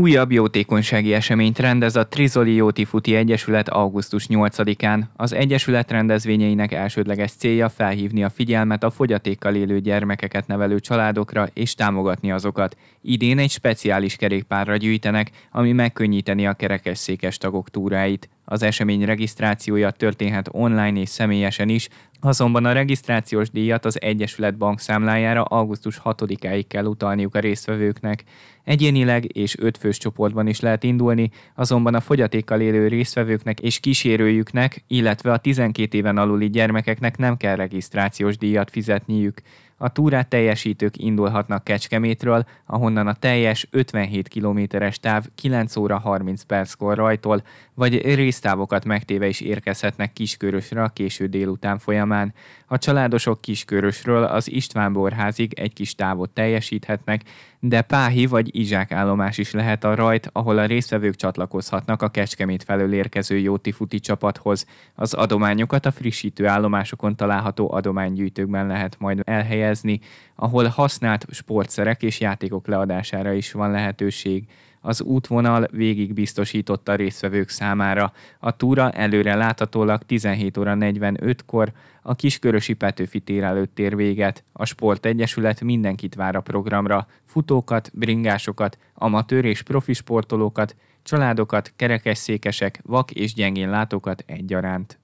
Újabb jótékonysági eseményt rendez a Trizoli Futi Egyesület augusztus 8-án. Az Egyesület rendezvényeinek elsődleges célja felhívni a figyelmet a fogyatékkal élő gyermekeket nevelő családokra és támogatni azokat. Idén egy speciális kerékpárra gyűjtenek, ami megkönnyíteni a kerekesszékes tagok túráit. Az esemény regisztrációja történhet online és személyesen is, azonban a regisztrációs díjat az Egyesület bankszámlájára augusztus 6-áig kell utalniuk a résztvevőknek. Egyénileg és ötfős csoportban is lehet indulni, azonban a fogyatékkal élő résztvevőknek és kísérőjüknek, illetve a 12 éven aluli gyermekeknek nem kell regisztrációs díjat fizetniük a túrát teljesítők indulhatnak Kecskemétről, ahonnan a teljes 57 kilométeres táv 9 óra 30 perckor rajtol, vagy résztávokat megtéve is érkezhetnek Kiskörösre a késő délután folyamán. A családosok Kiskörösről az Istvánborházig egy kis távot teljesíthetnek, de Páhi vagy Izsák állomás is lehet a rajt, ahol a résztvevők csatlakozhatnak a Kecskemét felől érkező jótifuti csapathoz. Az adományokat a frissítő állomásokon található adománygyűjtőkben lehet majd elhelyezni helyezni, ahol használt sportszerek és játékok leadására is van lehetőség. Az útvonal végig biztosította résztvevők számára. A túra előre láthatólag 17 óra 45-kor a Kiskörösi Petőfi tér előtt ér véget. A Sportegyesület mindenkit vár a programra. Futókat, bringásokat, amatőr és profi sportolókat, családokat, kerekesszékesek, vak és gyengén látókat egyaránt.